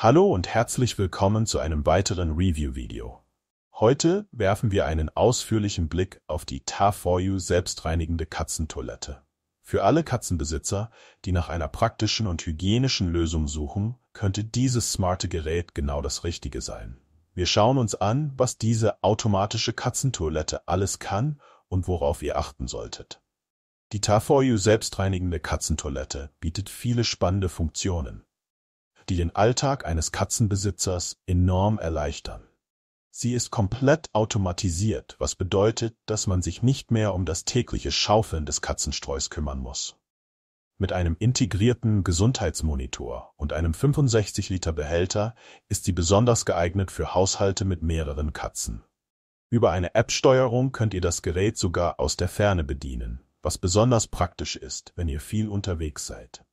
Hallo und herzlich willkommen zu einem weiteren Review-Video. Heute werfen wir einen ausführlichen Blick auf die Tar4U selbstreinigende Katzentoilette. Für alle Katzenbesitzer, die nach einer praktischen und hygienischen Lösung suchen, könnte dieses smarte Gerät genau das Richtige sein. Wir schauen uns an, was diese automatische Katzentoilette alles kann und worauf ihr achten solltet. Die Tar4U selbstreinigende Katzentoilette bietet viele spannende Funktionen die den Alltag eines Katzenbesitzers enorm erleichtern. Sie ist komplett automatisiert, was bedeutet, dass man sich nicht mehr um das tägliche Schaufeln des Katzenstreus kümmern muss. Mit einem integrierten Gesundheitsmonitor und einem 65-Liter-Behälter ist sie besonders geeignet für Haushalte mit mehreren Katzen. Über eine App-Steuerung könnt ihr das Gerät sogar aus der Ferne bedienen, was besonders praktisch ist, wenn ihr viel unterwegs seid.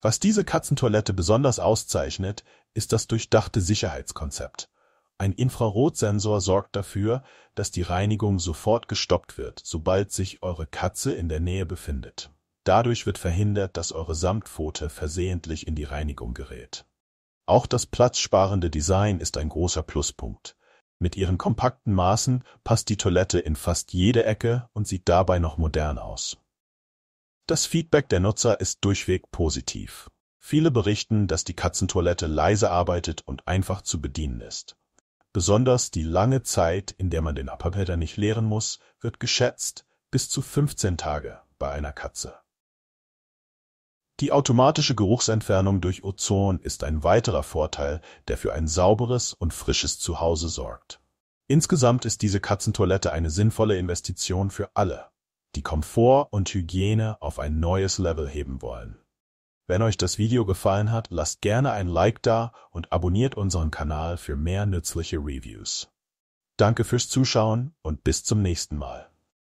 Was diese Katzentoilette besonders auszeichnet, ist das durchdachte Sicherheitskonzept. Ein Infrarotsensor sorgt dafür, dass die Reinigung sofort gestoppt wird, sobald sich eure Katze in der Nähe befindet. Dadurch wird verhindert, dass eure Samtpfote versehentlich in die Reinigung gerät. Auch das platzsparende Design ist ein großer Pluspunkt. Mit ihren kompakten Maßen passt die Toilette in fast jede Ecke und sieht dabei noch modern aus. Das Feedback der Nutzer ist durchweg positiv. Viele berichten, dass die Katzentoilette leise arbeitet und einfach zu bedienen ist. Besonders die lange Zeit, in der man den Abfallbehälter nicht leeren muss, wird geschätzt bis zu 15 Tage bei einer Katze. Die automatische Geruchsentfernung durch Ozon ist ein weiterer Vorteil, der für ein sauberes und frisches Zuhause sorgt. Insgesamt ist diese Katzentoilette eine sinnvolle Investition für alle die Komfort und Hygiene auf ein neues Level heben wollen. Wenn euch das Video gefallen hat, lasst gerne ein Like da und abonniert unseren Kanal für mehr nützliche Reviews. Danke fürs Zuschauen und bis zum nächsten Mal.